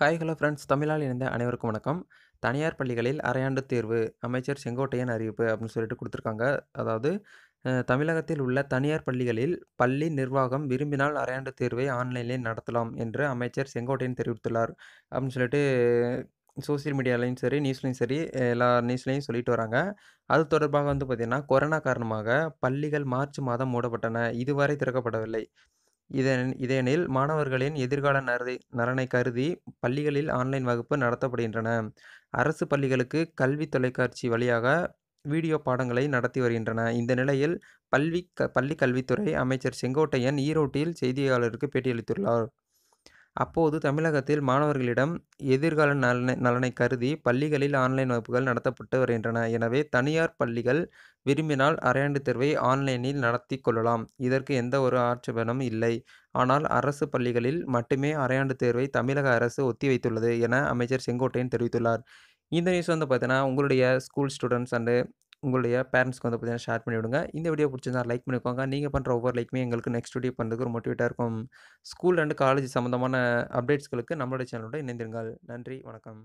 hi hello friends தமிழால் இணைந்த அனைவருக்கும் வணக்கம் தனியார் பள்ளிகளில் அரையாண்டு தேர்வு அமைச்சர் செங்கோட்டையன் அறிவிப்பு அப்படின்னு சொல்லிட்டு கொடுத்துருக்காங்க அதாவது தமிழகத்தில் உள்ள தனியார் பள்ளிகளில் பள்ளி நிர்வாகம் விரும்பினால் அரையாண்டு தேர்வை ஆன்லைனில் நடத்தலாம் என்று அமைச்சர் செங்கோட்டையன் தெரிவித்துள்ளார் அப்படின்னு சொல்லிட்டு சோசியல் மீடியாலையும் சரி நியூஸ்லேயும் சரி எல்லா நியூஸ்லேயும் சொல்லிட்டு வராங்க அது தொடர்பாக வந்து பார்த்திங்கன்னா கொரோனா காரணமாக பள்ளிகள் மார்ச் மாதம் மூடப்பட்டன இதுவரை திறக்கப்படவில்லை இதன் இதனில் மாணவர்களின் எதிர்கால நரதை நலனை கருதி பள்ளிகளில் ஆன்லைன் வகுப்பு நடத்தப்படுகின்றன அரசு பள்ளிகளுக்கு கல்வி தொலைக்காட்சி வழியாக வீடியோ பாடங்களை நடத்தி வருகின்றன இந்த நிலையில் பள்ளி க பள்ளி கல்வித்துறை அமைச்சர் செங்கோட்டையன் ஈரோட்டில் செய்தியாளருக்கு பேட்டியளித்துள்ளார் அப்போது தமிழகத்தில் மாணவர்களிடம் எதிர்கால நலனை நலனை கருதி பள்ளிகளில் ஆன்லைன் வகுப்புகள் நடத்தப்பட்டு வருகின்றன எனவே தனியார் பள்ளிகள் விரும்பினால் அரையாண்டு தேர்வை ஆன்லைனில் நடத்தி கொள்ளலாம் இதற்கு எந்த ஒரு ஆட்சேபனும் இல்லை ஆனால் அரசு பள்ளிகளில் மட்டுமே அரையாண்டு தேர்வை தமிழக அரசு ஒத்திவைத்துள்ளது என அமைச்சர் செங்கோட்டையன் தெரிவித்துள்ளார் இந்த நியூஸ் வந்து பார்த்தீங்கன்னா உங்களுடைய ஸ்கூல் ஸ்டூடெண்ட்ஸ் அண்டு உங்களுடைய பேரண்ட்ஸ்க்கு வந்து பார்த்தீங்கன்னா ஷேர் பண்ணி விடுங்க இந்த வீடியோ பிடிச்சிருந்தா லைக் பண்ணிக்கோங்க நீங்கள் பண்ணுற ஒவ்வொரு லைக்குமே எங்களுக்கு நெக்ஸ்ட் வீடியோ பண்ணுறதுக்கு ஒரு மோட்டிவேட்டாக இருக்கும் ஸ்கூல் அண்ட் காலேஜ் சம்மந்தமான அப்டேட்ஸ்களுக்கு நம்மளுடைய சேனலோட இணைந்திருங்கள் நன்றி வணக்கம்